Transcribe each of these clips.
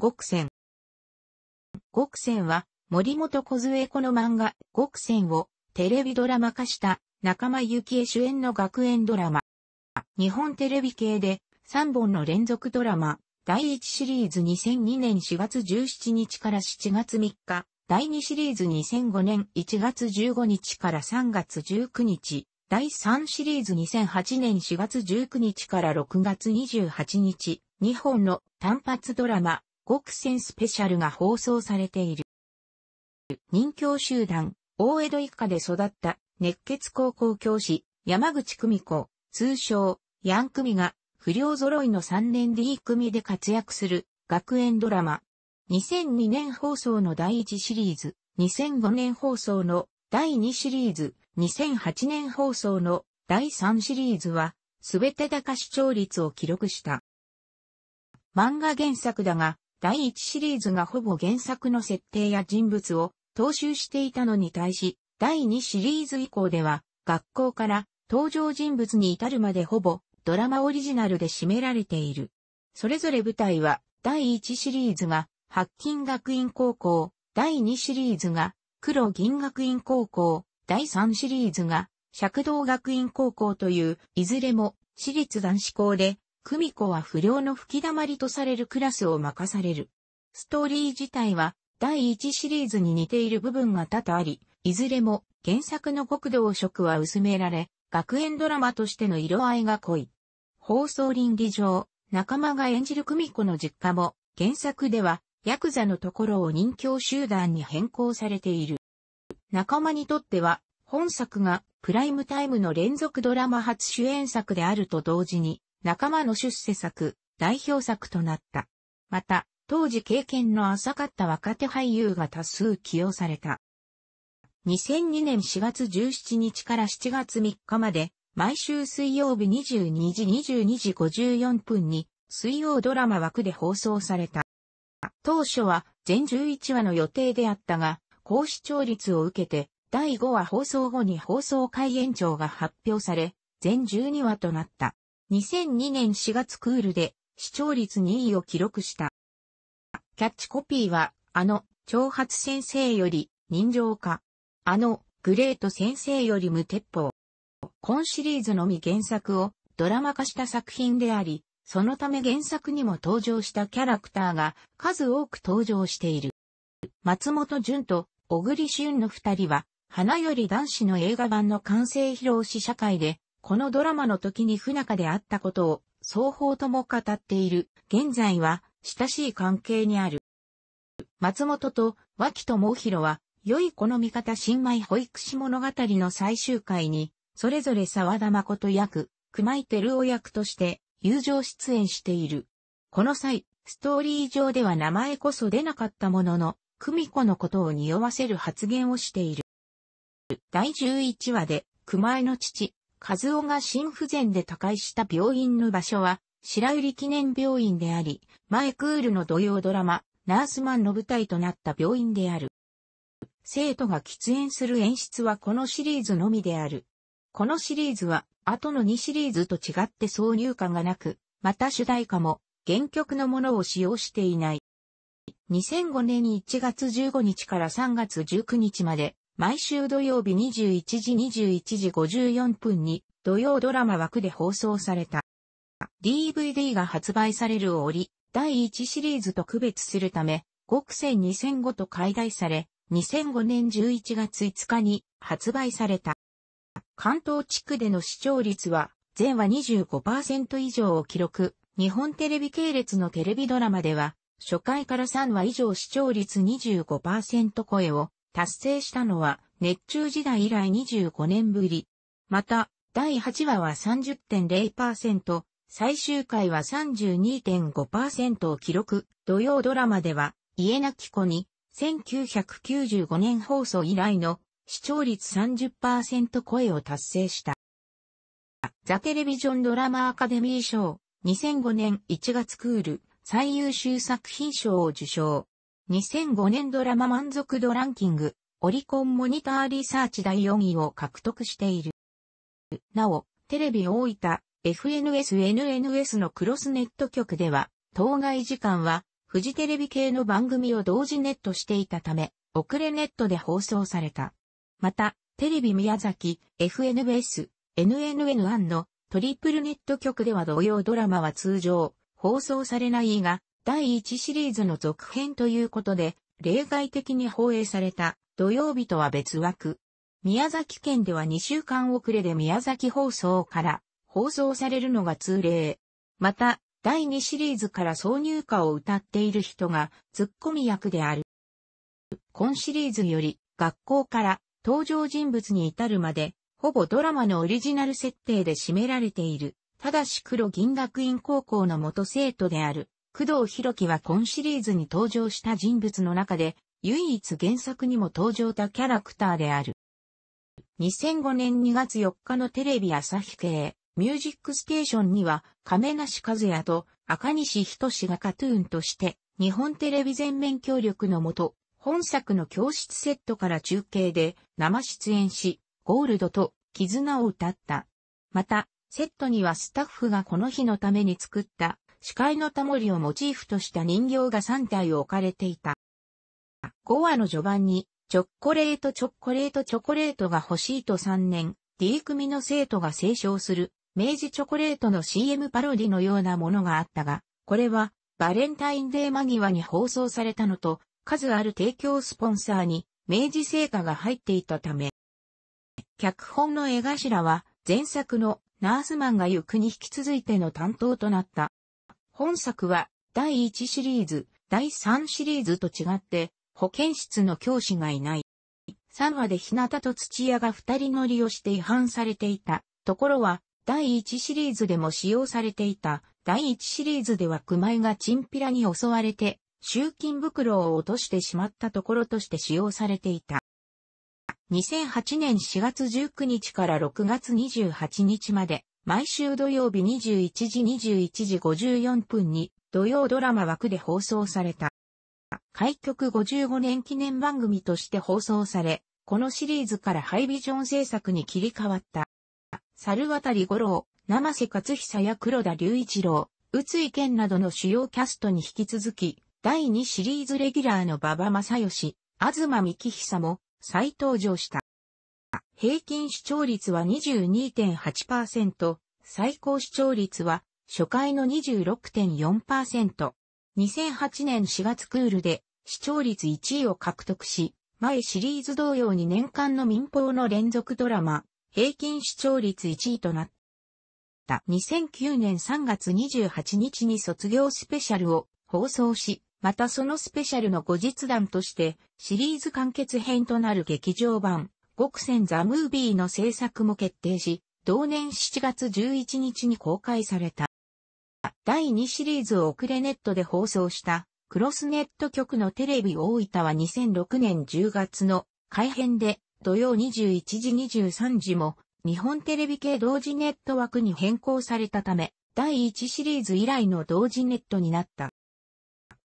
極戦。極戦は、森本梢子の漫画、極戦をテレビドラマ化した仲間幸恵主演の学園ドラマ。日本テレビ系で3本の連続ドラマ、第1シリーズ2002年4月17日から7月3日、第2シリーズ2005年1月15日から3月19日、第3シリーズ2008年4月19日から6月28日、2本の単発ドラマ、極戦スペシャルが放送されている。任教集団、大江戸一家で育った熱血高校教師、山口久美子、通称、ヤン組が、不良揃いの3年 D 組で活躍する学園ドラマ。2002年放送の第1シリーズ、2005年放送の第2シリーズ、2008年放送の第3シリーズは、すべて高視聴率を記録した。漫画原作だが、第1シリーズがほぼ原作の設定や人物を踏襲していたのに対し、第2シリーズ以降では、学校から登場人物に至るまでほぼドラマオリジナルで占められている。それぞれ舞台は、第1シリーズが白金学院高校、第2シリーズが黒銀学院高校、第3シリーズが尺道学院高校という、いずれも私立男子校で、久美子は不良の吹き溜まりとされるクラスを任される。ストーリー自体は第1シリーズに似ている部分が多々あり、いずれも原作の極道色は薄められ、学園ドラマとしての色合いが濃い。放送倫理上、仲間が演じる久美子の実家も、原作では、ヤクザのところを任教集団に変更されている。仲間にとっては、本作がプライムタイムの連続ドラマ初主演作であると同時に、仲間の出世作、代表作となった。また、当時経験の浅かった若手俳優が多数起用された。2002年4月17日から7月3日まで、毎週水曜日22時22時54分に、水曜ドラマ枠で放送された。当初は全11話の予定であったが、高視聴率を受けて、第5話放送後に放送開延長が発表され、全12話となった。2002年4月クールで視聴率2位を記録した。キャッチコピーは、あの、長髪先生より人情化。あの、グレート先生より無鉄砲。今シリーズのみ原作をドラマ化した作品であり、そのため原作にも登場したキャラクターが数多く登場している。松本潤と小栗旬の二人は、花より男子の映画版の完成披露試写会でこのドラマの時に不仲であったことを双方とも語っている。現在は親しい関係にある。松本と脇と毛は、良い子の味方新米保育士物語の最終回に、それぞれ沢田誠役、熊井照夫役として友情出演している。この際、ストーリー上では名前こそ出なかったものの、久美子のことを匂わせる発言をしている。第11話で、熊井の父、和夫が心不全で他界した病院の場所は、白百合記念病院であり、前クールの土曜ドラマ、ナースマンの舞台となった病院である。生徒が喫煙する演出はこのシリーズのみである。このシリーズは、後の2シリーズと違って挿入歌がなく、また主題歌も、原曲のものを使用していない。2005年1月15日から3月19日まで、毎週土曜日21時21時54分に土曜ドラマ枠で放送された。DVD が発売される折、第1シリーズと区別するため、極戦2005と解題され、2005年11月5日に発売された。関東地区での視聴率は、前話25%以上を記録。日本テレビ系列のテレビドラマでは、初回から3話以上視聴率25%超えを達成したのは熱中時代以来25年ぶり。また、第8話は30.0%、最終回は32.5%を記録。土曜ドラマでは、家なき子に、1995年放送以来の視聴率30%超を達成した。ザ・テレビジョンドラマアカデミー賞、2005年1月クール、最優秀作品賞を受賞。2005年ドラマ満足度ランキング、オリコンモニターリサーチ第4位を獲得している。なお、テレビ大分、FNS、NNS のクロスネット局では、当該時間は、フジテレビ系の番組を同時ネットしていたため、遅れネットで放送された。また、テレビ宮崎、FNS、NNN1 のトリプルネット局では同様ドラマは通常、放送されないが、第1シリーズの続編ということで、例外的に放映された土曜日とは別枠。宮崎県では2週間遅れで宮崎放送から放送されるのが通例。また、第2シリーズから挿入歌を歌っている人がツッコミ役である。今シリーズより学校から登場人物に至るまで、ほぼドラマのオリジナル設定で占められている。ただし黒銀学院高校の元生徒である工藤博樹は今シリーズに登場した人物の中で、唯一原作にも登場たキャラクターである。2005年2月4日のテレビ朝日系、ミュージックステーションには、亀梨和也と赤西仁がカトゥーンとして、日本テレビ全面協力のもと、本作の教室セットから中継で生出演し、ゴールドと絆を歌った。また、セットにはスタッフがこの日のために作った司会のタモリをモチーフとした人形が3体置かれていた。5話の序盤に、チョコレートチョコレートチョコレートが欲しいと3年、D 組の生徒が清唱する、明治チョコレートの CM パロディのようなものがあったが、これは、バレンタインデー間際に放送されたのと、数ある提供スポンサーに、明治製菓が入っていたため、脚本の絵頭は、前作のナースマンが行くに引き続いての担当となった。本作は第1シリーズ、第3シリーズと違って保健室の教師がいない。3話で日向と土屋が二人乗りをして違反されていたところは第1シリーズでも使用されていた第1シリーズでは熊井がチンピラに襲われて集金袋を落としてしまったところとして使用されていた。2008年4月19日から6月28日まで毎週土曜日21時21時54分に土曜ドラマ枠で放送された。開局55年記念番組として放送され、このシリーズからハイビジョン制作に切り替わった。猿渡五郎、生瀬勝久や黒田隆一郎、宇津井健などの主要キャストに引き続き、第2シリーズレギュラーの馬場正義、東幹久も再登場した。平均視聴率は22.8%、最高視聴率は初回の26.4%。2008年4月クールで視聴率1位を獲得し、前シリーズ同様に年間の民放の連続ドラマ、平均視聴率1位となった。2009年3月28日に卒業スペシャルを放送し、またそのスペシャルの後日談として、シリーズ完結編となる劇場版、極戦ザ・ムービーの制作も決定し、同年7月11日に公開された。第2シリーズを遅れネットで放送したクロスネット局のテレビ大分は2006年10月の改編で土曜21時23時も日本テレビ系同時ネット枠に変更されたため第1シリーズ以来の同時ネットになった。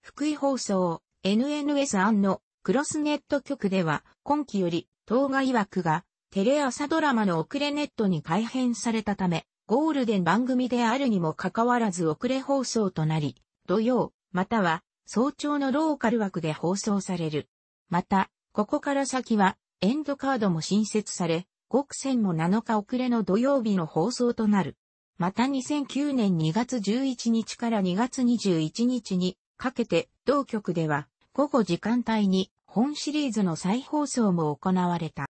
福井放送 NNS 案のクロスネット局では今期より動画曰くが、テレ朝ドラマの遅れネットに改編されたため、ゴールデン番組であるにもかかわらず遅れ放送となり、土曜、または早朝のローカル枠で放送される。また、ここから先はエンドカードも新設され、極戦も7日遅れの土曜日の放送となる。また2009年2月11日から2月21日にかけて同局では午後時間帯に本シリーズの再放送も行われた。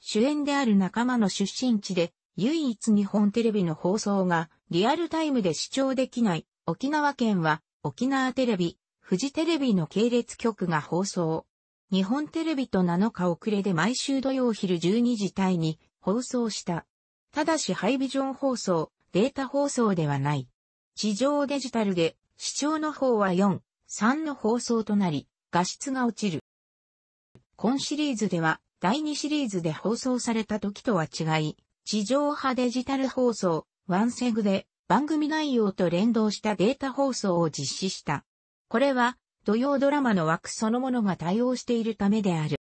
主演である仲間の出身地で、唯一日本テレビの放送がリアルタイムで視聴できない沖縄県は沖縄テレビ、フジテレビの系列局が放送。日本テレビと7日遅れで毎週土曜昼12時帯に放送した。ただしハイビジョン放送、データ放送ではない。地上デジタルで視聴の方は4、3の放送となり、画質が落ちる。今シリーズでは、第2シリーズで放送された時とは違い、地上波デジタル放送、ワンセグで番組内容と連動したデータ放送を実施した。これは、土曜ドラマの枠そのものが対応しているためである。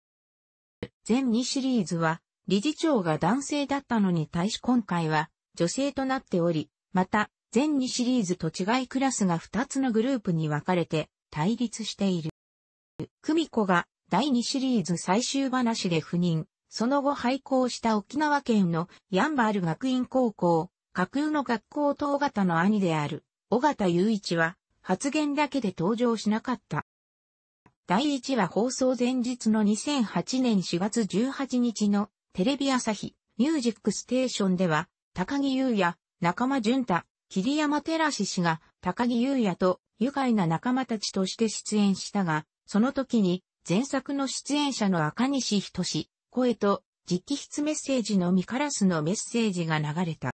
全2シリーズは、理事長が男性だったのに対し今回は、女性となっており、また、全2シリーズと違いクラスが2つのグループに分かれて対立している。久美子が第2シリーズ最終話で赴任、その後廃校した沖縄県のヤンバール学院高校、架空の学校と尾形の兄である、尾形雄一は、発言だけで登場しなかった。第1話放送前日の2008年4月18日のテレビ朝日ミュージックステーションでは、高木優也、仲間淳太、桐山照氏が高木優也と愉快な仲間たちとして出演したが、その時に、前作の出演者の赤西仁声と、直筆メッセージのみカラスのメッセージが流れた。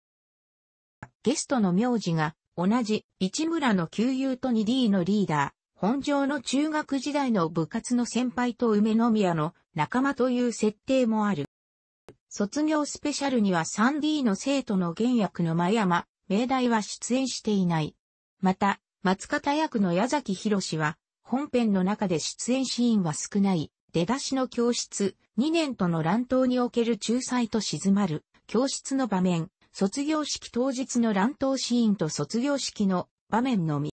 ゲストの名字が、同じ、市村の旧友と 2D のリーダー、本庄の中学時代の部活の先輩と梅宮の仲間という設定もある。卒業スペシャルには 3D の生徒の原役の真山、明大は出演していない。また、松方役の矢崎博士は、本編の中で出演シーンは少ない、出だしの教室、2年との乱闘における仲裁と静まる、教室の場面、卒業式当日の乱闘シーンと卒業式の場面のみ。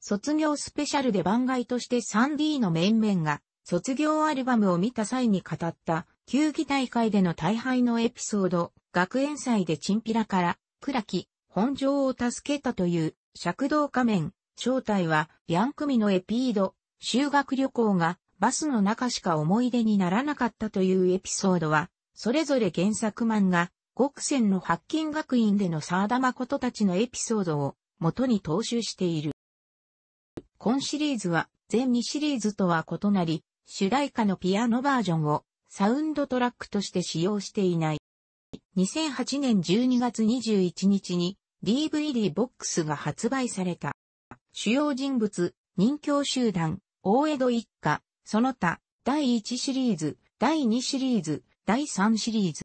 卒業スペシャルで番外として 3D の面々が卒業アルバムを見た際に語った球技大会での大敗のエピソード、学園祭でチンピラから、倉木、本庄を助けたという、尺道仮面、正体は、ヤンクミのエピード、修学旅行が、バスの中しか思い出にならなかったというエピソードは、それぞれ原作漫画、極戦の発見学院での沢田誠たちのエピソードを元に踏襲している。今シリーズは全2シリーズとは異なり、主題歌のピアノバージョンをサウンドトラックとして使用していない。2008年12月21日に DVD ボックスが発売された。主要人物、任教集団、大江戸一家、その他、第1シリーズ、第2シリーズ、第3シリーズ。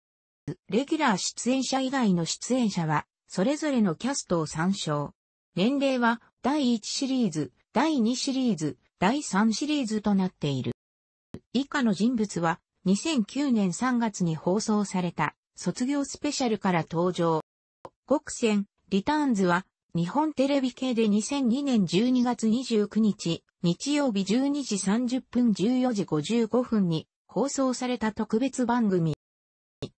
レギュラー出演者以外の出演者は、それぞれのキャストを参照。年齢は、第1シリーズ、第2シリーズ、第3シリーズとなっている。以下の人物は、2009年3月に放送された、卒業スペシャルから登場。国戦、リターンズは、日本テレビ系で2002年12月29日、日曜日12時30分14時55分に放送された特別番組。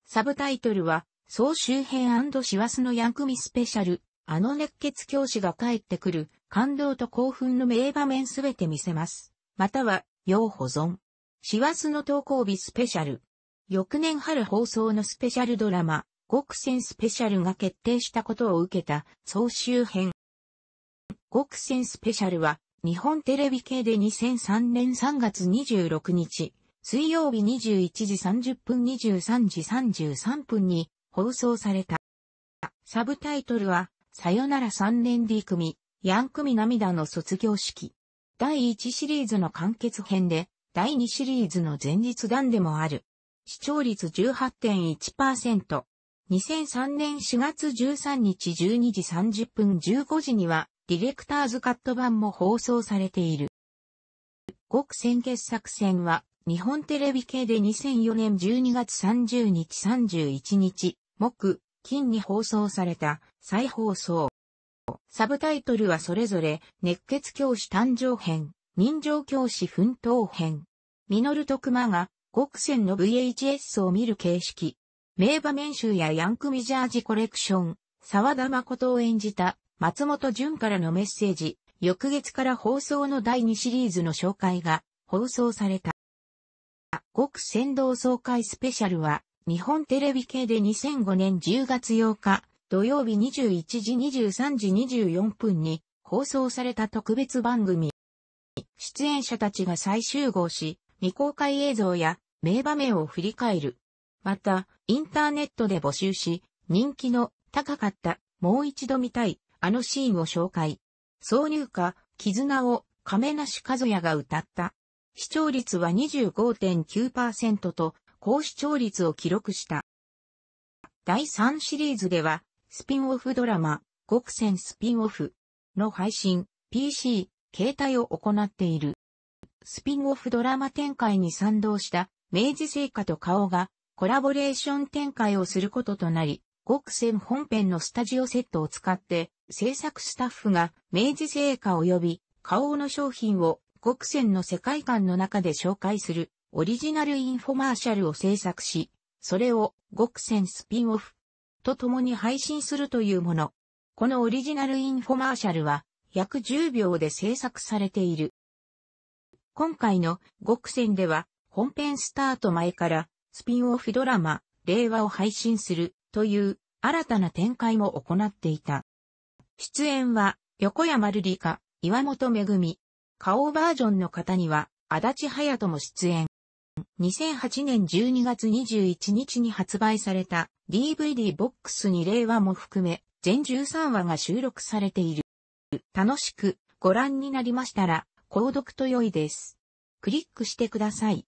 サブタイトルは、総編シ師走のヤンクミスペシャル、あの熱血教師が帰ってくる、感動と興奮の名場面すべて見せます。または、要保存。師走の投稿日スペシャル。翌年春放送のスペシャルドラマ、極戦スペシャルが決定したことを受けた総集編。極戦スペシャルは日本テレビ系で2003年3月26日、水曜日21時30分23時33分に放送された。サブタイトルは、さよなら3年 D 組、ヤン組涙の卒業式。第1シリーズの完結編で、第2シリーズの前日段でもある。視聴率18.1%、2003年4月13日12時30分15時には、ディレクターズカット版も放送されている。極戦傑作戦は、日本テレビ系で2004年12月30日31日、木、金に放送された、再放送。サブタイトルはそれぞれ、熱血教師誕生編、人情教師奮闘編。ミノルと熊が、極戦の VHS を見る形式、名場面集やヤンクミジャージコレクション、沢田誠を演じた松本潤からのメッセージ、翌月から放送の第2シリーズの紹介が放送された。極先導総会スペシャルは、日本テレビ系で2005年10月8日、土曜日21時23時24分に放送された特別番組。出演者たちが再集合し、未公開映像や名場面を振り返る。また、インターネットで募集し、人気の高かった、もう一度見たい、あのシーンを紹介。挿入歌、絆を亀梨和也が歌った。視聴率は25.9%と、高視聴率を記録した。第3シリーズでは、スピンオフドラマ、極戦スピンオフの配信、PC、携帯を行っている。スピンオフドラマ展開に賛同した、明治製菓と顔が、コラボレーション展開をすることとなり、極戦本編のスタジオセットを使って、制作スタッフが明治製菓及び花王の商品を極戦の世界観の中で紹介するオリジナルインフォマーシャルを制作し、それを極戦スピンオフと共に配信するというもの。このオリジナルインフォマーシャルは約10秒で制作されている。今回の極戦では本編スタート前からスピンオフドラマ、令和を配信するという新たな展開も行っていた。出演は横山瑠璃カ、岩本めぐみ、顔バージョンの方には足立隼人も出演。2008年12月21日に発売された DVD ボックスに令和も含め全13話が収録されている。楽しくご覧になりましたら、購読と良いです。クリックしてください。